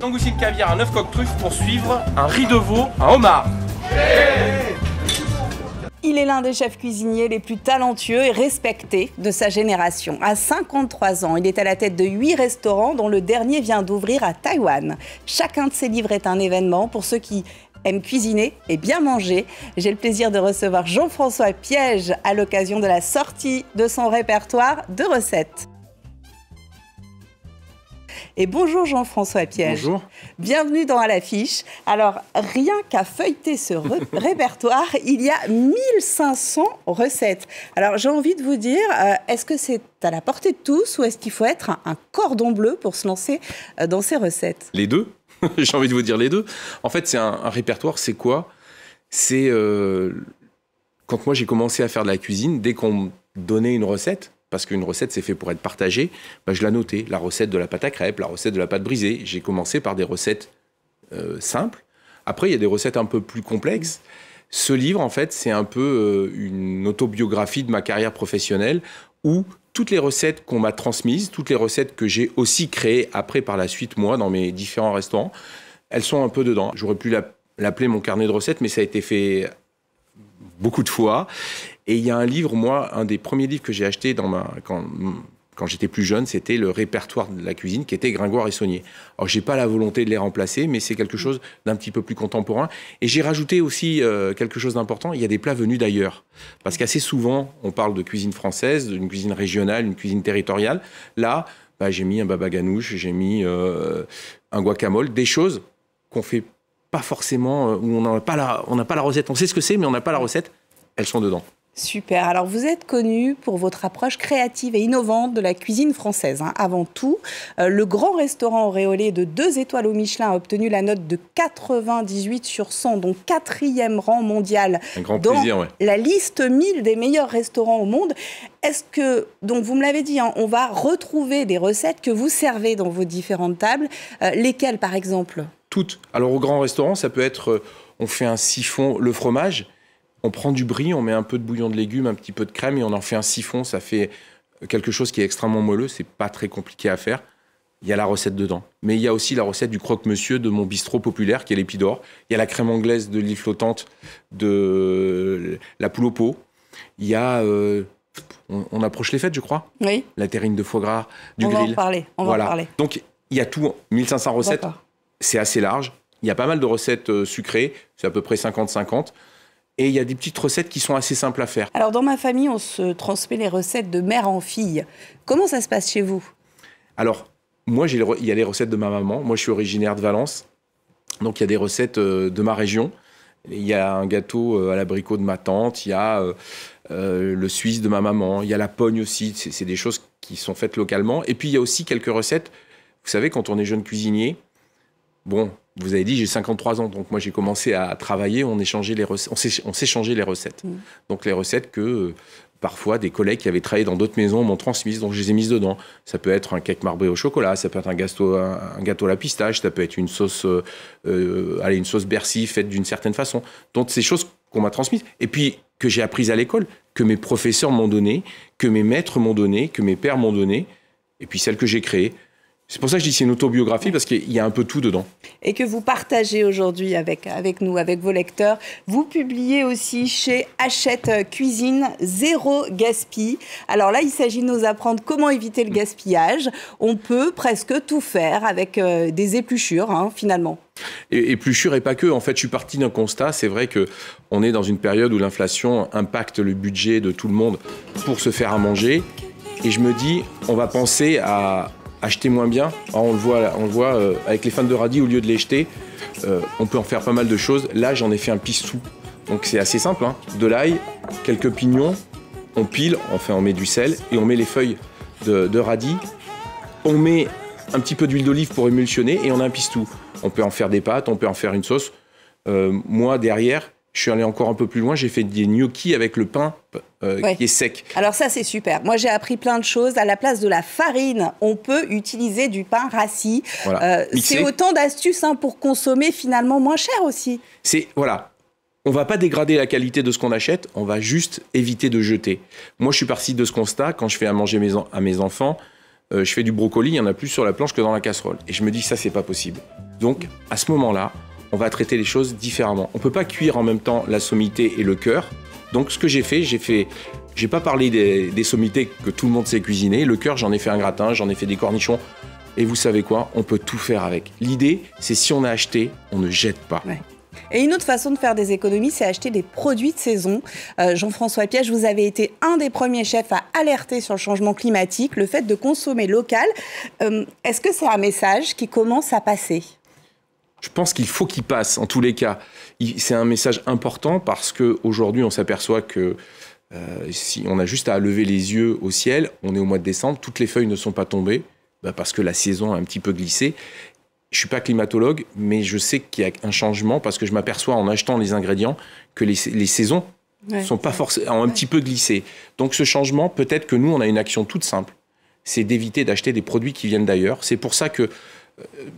de caviar, un œuf coq truffe pour suivre un riz de veau, un homard. il est l'un des chefs cuisiniers les plus talentueux et respectés de sa génération. À 53 ans, il est à la tête de 8 restaurants dont le dernier vient d'ouvrir à Taïwan. Chacun de ses livres est un événement pour ceux qui aiment cuisiner et bien manger. J'ai le plaisir de recevoir Jean-François Piège à l'occasion de la sortie de son répertoire de recettes. Et bonjour Jean-François Piège. Bonjour. Bienvenue dans À l'affiche. Alors, rien qu'à feuilleter ce répertoire, il y a 1500 recettes. Alors, j'ai envie de vous dire, euh, est-ce que c'est à la portée de tous ou est-ce qu'il faut être un, cordon bleu pour se lancer euh, dans ces recettes Les deux. j'ai envie de vous dire les deux. En fait, c'est un, répertoire, c'est quoi C'est. Euh, quand moi j'ai commencé à faire de la cuisine, dès qu'on donnait une recette, parce qu'une recette, c'est fait pour être partagée, bah, je l'ai notée, La recette de la pâte à crêpes, la recette de la pâte brisée. J'ai commencé par des recettes euh, simples. Après, il y a des recettes un peu plus complexes. Ce livre, en fait, c'est un peu euh, une autobiographie de ma carrière professionnelle où toutes les recettes qu'on m'a transmises, toutes les recettes que j'ai aussi créées après par la suite, moi, dans mes différents restaurants, elles sont un peu dedans. J'aurais pu l'appeler mon carnet de recettes, mais ça a été fait beaucoup de fois. Et il y a un livre, moi, un des premiers livres que j'ai acheté quand, j'étais plus jeune, c'était le répertoire de la cuisine qui était Gringoire et Saunier. Alors, n'ai pas la volonté de les remplacer, mais c'est quelque chose d'un petit peu plus contemporain. Et j'ai rajouté aussi euh, quelque chose d'important, il y a des plats venus d'ailleurs. Parce qu'assez souvent, on parle de cuisine française, d'une cuisine régionale, une cuisine territoriale. Là, bah, j'ai mis un baba ganouche, j'ai mis euh, un guacamole, des choses qu'on fait pas forcément, euh, où on n'a pas, la, on pas la recette. On sait ce que c'est, mais on n'a pas la recette. Elles sont dedans. Super. Alors, vous êtes connu pour votre approche créative et innovante de la cuisine française. Hein. Avant tout, euh, le grand restaurant auréolé de deux étoiles au Michelin a obtenu la note de 98 sur 100, donc quatrième rang mondial Un grand plaisir, la liste 1000 des meilleurs restaurants au monde. Est-ce que, donc vous me l'avez dit, hein, on va retrouver des recettes que vous servez dans vos différentes tables, euh, lesquelles par exemple toutes. Alors au grand restaurant, ça peut être, euh, on fait un siphon, le fromage, on prend du brie, on met un peu de bouillon de légumes, un petit peu de crème et on en fait un siphon. Ça fait euh, quelque chose qui est extrêmement moelleux, c'est pas très compliqué à faire. Il y a la recette dedans. Mais il y a aussi la recette du croque-monsieur de mon bistrot populaire, qui est l'épidore. Il y a la crème anglaise de l'île flottante, de la poule au pot. Il y a euh, on, approche les fêtes, je crois. Oui. La terrine de foie gras, du on grill. Va en parler, on va en parler. Donc, il y a tout, 1500 recettes c'est assez large. Il y a pas mal de recettes euh, sucrées, c'est à peu près 50-50. Et il y a des petites recettes qui sont assez simples à faire. Alors dans ma famille, on se transmet les recettes de mère en fille. Comment ça se passe chez vous Alors, moi, il y a les recettes de ma maman. Moi, je suis originaire de Valence. Donc, il y a des recettes euh, de ma région. Il y a un gâteau euh, à l'abricot de ma tante, il y a le suisse de ma maman, il y a la pogne aussi. c'est des choses qui sont faites localement. Et puis, il y a aussi quelques recettes. Vous savez, quand on est jeune cuisinier, Bon, vous avez dit, j'ai 53 ans, donc moi j'ai commencé à travailler, on échangeait les on s'est changé les recettes. Mm. Donc les recettes que euh, parfois des collègues qui avaient travaillé dans d'autres maisons m'ont transmises, donc je les ai mises dedans. Ça peut être un cake marbré au chocolat, ça peut être un, un, gâteau à la pistache, ça peut être une sauce, euh, euh, allez, une sauce Bercy faite d'une certaine façon. Donc ces choses qu'on m'a transmises. Et puis que j'ai apprises à l'école, que mes professeurs m'ont donné, que mes maîtres m'ont donné, que mes pères m'ont donné, et puis celles que j'ai créées. C'est pour ça que je dis c'est une autobiographie parce qu'il y a un peu tout dedans. Et que vous partagez aujourd'hui avec, avec nous, avec vos lecteurs. Vous publiez aussi chez Hachette Cuisine Zéro Gaspille. Alors là, il s'agit de nous apprendre comment éviter le gaspillage. On peut presque tout faire avec euh, des épluchures, hein, finalement. Et, et, et pas que. En fait, je suis parti d'un constat. C'est vrai que on est dans une période où l'inflation impacte le budget de tout le monde pour se faire à manger. Et je me dis, on va penser à acheter moins bien. on le voit, on voit euh, avec les fans de radis, au lieu de les jeter, euh, on peut en faire pas mal de choses. Là, j'en ai fait un pistou Donc c'est assez simple, hein. de l'ail, quelques pignons, on pile, enfin on met du sel et on met les feuilles de, radis. On met un petit peu d'huile d'olive pour émulsionner et on a un pistou. On peut en faire des pâtes, on peut en faire une sauce. Euh, moi derrière, je suis allé encore un peu plus loin, j'ai fait des gnocchis avec le pain euh, qui est sec. Alors ça, c'est super. Moi, j'ai appris plein de choses. À la place de la farine, on peut utiliser du pain rassis. Euh, c'est autant d'astuces hein, pour consommer finalement moins cher aussi. C'est voilà. On va pas dégrader la qualité de ce qu'on achète, on va juste éviter de jeter. Moi, je suis parti de ce constat quand je fais à manger à mes enfants. Euh, je fais du brocoli, il y en a plus sur la planche que dans la casserole. Et je me dis, ça, c'est pas possible. Donc, à ce moment-là, on va traiter les choses différemment. On ne peut pas cuire en même temps la sommité et le cœur. Donc ce que j'ai fait, j'ai fait j'ai pas parlé des, sommités que tout le monde sait cuisiner. Le cœur, j'en ai fait un gratin, j'en ai fait des cornichons. Et vous savez quoi On peut tout faire avec. L'idée, c'est si on a acheté, on ne jette pas. Et une autre façon de faire des économies, c'est acheter des produits de saison. Euh, Jean-François Piège, vous avez été un des premiers chefs à alerter sur le changement climatique, le fait de consommer local. Euh, est-ce que c'est un message qui commence à passer je pense qu'il faut qu'il passe, en tous les cas. C'est un message important parce qu'aujourd'hui, on s'aperçoit que euh, si on a juste à lever les yeux au ciel, on est au mois de décembre, toutes les feuilles ne sont pas tombées bah, parce que la saison a un petit peu glissé. Je suis pas climatologue, mais je sais qu'il y a un changement parce que je m'aperçois en achetant les ingrédients que les, saisons sont pas ont un petit peu glissé. Donc ce changement, peut-être que nous on a une action toute simple, c'est d'éviter d'acheter des produits qui viennent d'ailleurs. C'est pour ça que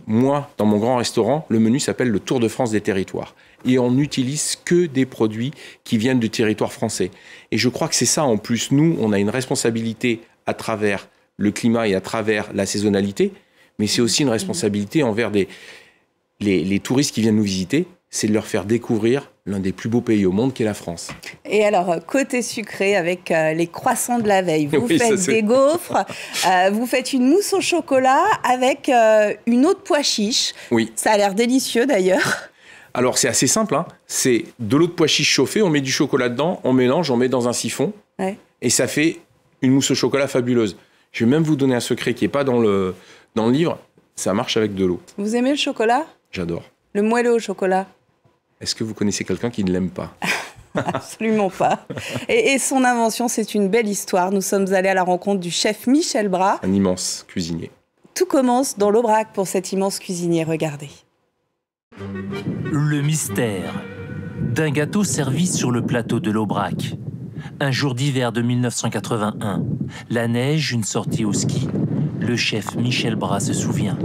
moi, dans mon grand restaurant, le menu s'appelle le Tour de France des territoires. Et on n'utilise que des produits qui viennent du territoire français. Et je crois que c'est ça en plus. Nous, on a une responsabilité à travers le climat et à travers la saisonnalité, mais c'est aussi une responsabilité envers les touristes qui viennent nous visiter c'est de leur faire découvrir l'un des plus beaux pays au monde qui est la France. Et alors, euh, côté sucré, avec euh, les croissants de la veille, vous faites des gaufres, euh, vous faites une mousse au chocolat avec une eau de pois chiche. Oui. Ça a l'air délicieux d'ailleurs. Alors, c'est assez simple. Hein. C'est de l'eau de pois chiche chauffée, on met du chocolat dedans, on mélange, on met dans un siphon. Et ça fait une mousse au chocolat fabuleuse. Je vais même vous donner un secret qui n'est pas dans le, dans le livre. Ça marche avec de l'eau. Vous aimez le chocolat J'adore. Le moelleux au chocolat est-ce que vous connaissez quelqu'un qui ne l'aime pas Absolument pas. Et, son invention, c'est une belle histoire. Nous sommes allés à la rencontre du chef Michel Bras. Un immense cuisinier. Tout commence dans l'Aubrac pour cet immense cuisinier. Regardez. Le mystère d'un gâteau servi sur le plateau de l'Aubrac. Un jour d'hiver de 1981, la neige, une sortie au ski. Le chef Michel Bras se souvient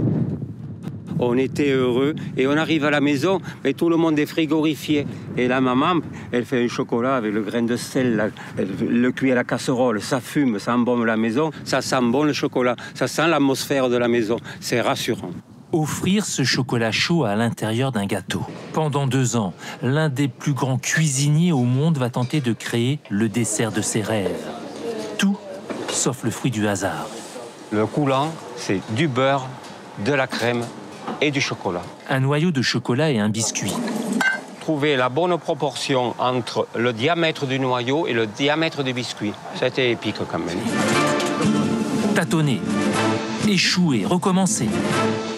on était heureux. Et on arrive à la maison, et tout le monde est frigorifié. Et la maman, elle fait un chocolat avec le grain de sel, le cuit à la casserole, ça fume, ça embaume la maison, ça sent bon le chocolat, ça sent l'atmosphère de la maison. C'est rassurant offrir ce chocolat chaud à l'intérieur d'un gâteau. Pendant deux ans, l'un des plus grands cuisiniers au monde va tenter de créer le dessert de ses rêves. Tout sauf le fruit du hasard. Le coulant, c'est du beurre, de la crème et du chocolat. Un noyau de chocolat et un biscuit. Trouver la bonne proportion entre le diamètre du noyau et le diamètre du biscuit. C'était épique quand même. Tâtonner, échouer, recommencer.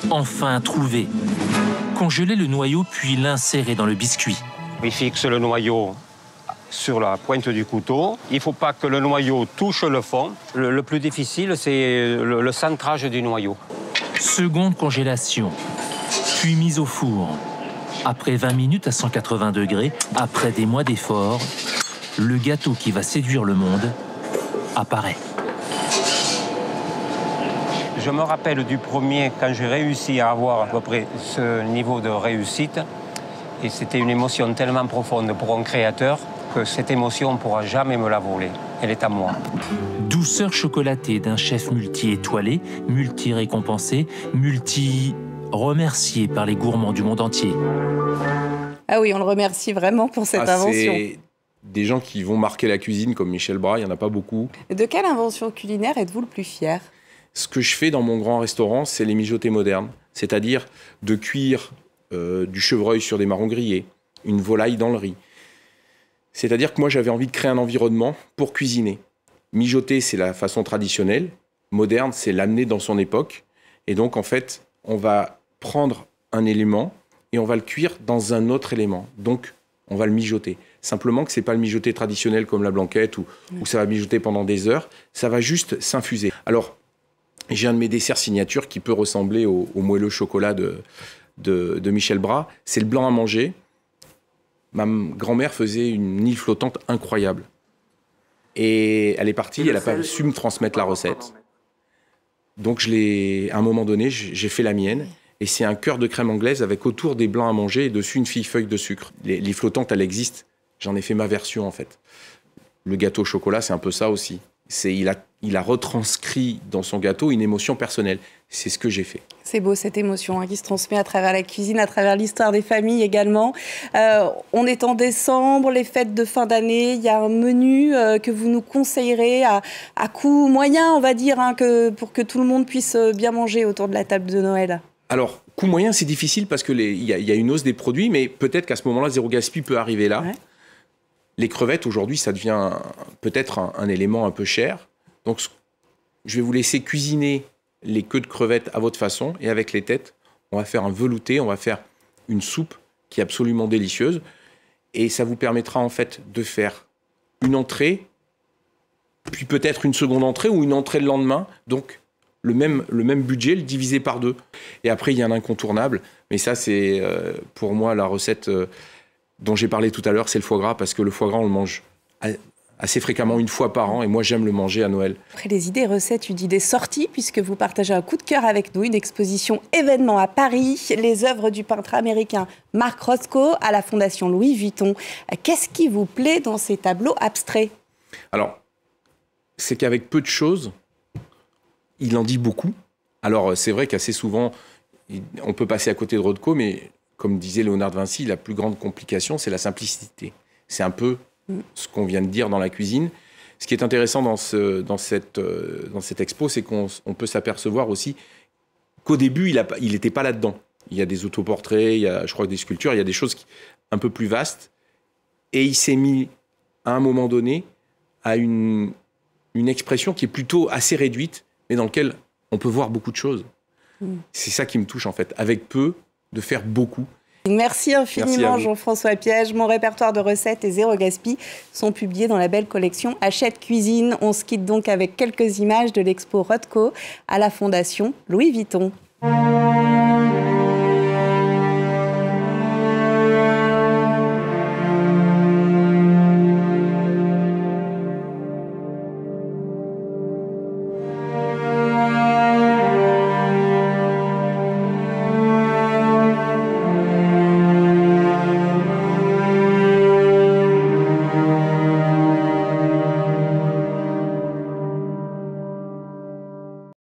Enfin trouver. Congeler le noyau puis l'insérer dans le biscuit. Il fixe le noyau sur la pointe du couteau. Il ne faut pas que le noyau touche le fond. Le, plus difficile, c'est le centrage du noyau. Seconde congélation puis mise au four. Après 20 minutes à 180 degrés, après des mois d'efforts, le gâteau qui va séduire le monde apparaît. Je me rappelle du premier quand j'ai réussi à avoir à peu près ce niveau de réussite. Et c'était une émotion tellement profonde pour un créateur que cette émotion ne pourra jamais me la voler. Elle est à moi. Douceur chocolatée d'un chef multi-étoilé, multi-récompensé, multi, -étoilé, multi récompensé multi multi remercié par les gourmands du monde entier. Ah oui, on le remercie vraiment pour cette ah, invention. Des gens qui vont marquer la cuisine comme Michel Bras, il n'y en a pas beaucoup. De quelle invention culinaire êtes-vous le plus fier Ce que je fais dans mon grand restaurant, c'est les mijotés modernes, c'est-à-dire de cuire euh, du chevreuil sur des marrons grillés, une volaille dans le riz. C'est-à-dire que moi j'avais envie de créer un environnement pour cuisiner. Mijoter, c'est la façon traditionnelle, moderne, c'est l'amener dans son époque. Et donc en fait, on va prendre un élément et on va le cuire dans un autre élément. Donc, on va le mijoter. Simplement que ce n'est pas le mijoter traditionnel comme la blanquette où, ça va mijoter pendant des heures. Ça va juste s'infuser. Alors, j'ai un de mes desserts signature qui peut ressembler au, moelleux chocolat de, de, Michel Bras. C'est le blanc à manger. Ma grand-mère faisait une île flottante incroyable. Et elle est partie, elle n'a pas su me transmettre la recette. Donc, je à un moment donné, j'ai fait la mienne et c'est un cœur de crème anglaise avec autour des blancs à manger et dessus une fille feuille de sucre. Les, les flottantes, elles existent. J'en ai fait ma version en fait. Le gâteau au chocolat, c'est un peu ça aussi. C'est il a il a retranscrit dans son gâteau une émotion personnelle. C'est ce que j'ai fait. C'est beau cette émotion hein, qui se transmet à travers la cuisine, à travers l'histoire des familles également. Euh, on est en décembre, les fêtes de fin d'année, il y a un menu euh, que vous nous conseillerez à, coût moyen, on va dire, hein, que, pour que tout le monde puisse euh, bien manger autour de la table de Noël. Alors, coût moyen, c'est difficile parce qu'il y, a, y a une hausse des produits, mais peut-être qu'à ce moment-là, zéro gaspille peut arriver là. Les crevettes, aujourd'hui, ça devient peut-être un, un, élément un peu cher. Donc, je vais vous laisser cuisiner les queues de crevettes à votre façon et avec les têtes, on va faire un velouté, on va faire une soupe qui est absolument délicieuse. Et ça vous permettra en fait de faire une entrée, puis peut-être une seconde entrée ou une entrée le lendemain. Donc, le même, le même budget, le diviser par deux. Et après, il y a un incontournable. Mais ça, c'est euh, pour moi la recette euh, dont j'ai parlé tout à l'heure, c'est le foie gras, parce que le foie gras, on le mange assez fréquemment, une fois par an, et moi j'aime le manger à Noël. Après les idées recettes, une idée sortie, puisque vous partagez un coup de cœur avec nous, une exposition événement à Paris, les œuvres du peintre américain Marc Roscoe à la Fondation Louis Vuitton. Qu'est-ce qui vous plaît dans ces tableaux abstraits Alors, c'est qu'avec peu de choses, il en dit beaucoup. Alors, euh, c'est vrai qu'assez souvent, on peut passer à côté de Rodko, mais comme disait Léonard Vinci, la plus grande complication, c'est la simplicité. C'est un peu ce qu'on vient de dire dans la cuisine. Ce qui est intéressant dans, ce, dans, cette, euh, expo, c'est qu'on peut s'apercevoir aussi qu'au début, il n'était pas là-dedans. Il y a des autoportraits, je crois, des sculptures, il y a des choses un peu plus vastes. Et il s'est mis, à un moment donné, à une expression qui est plutôt assez réduite, mais dans lequel on peut voir beaucoup de choses. Hmm. C'est ça qui me touche en fait, avec peu, de faire beaucoup. Merci infiniment Jean-François Piège. Mon répertoire de recettes et zéro gaspille sont publiés dans la belle collection Achète Cuisine. On se quitte donc avec quelques images de l'expo Rodco à la Fondation Louis Vuitton.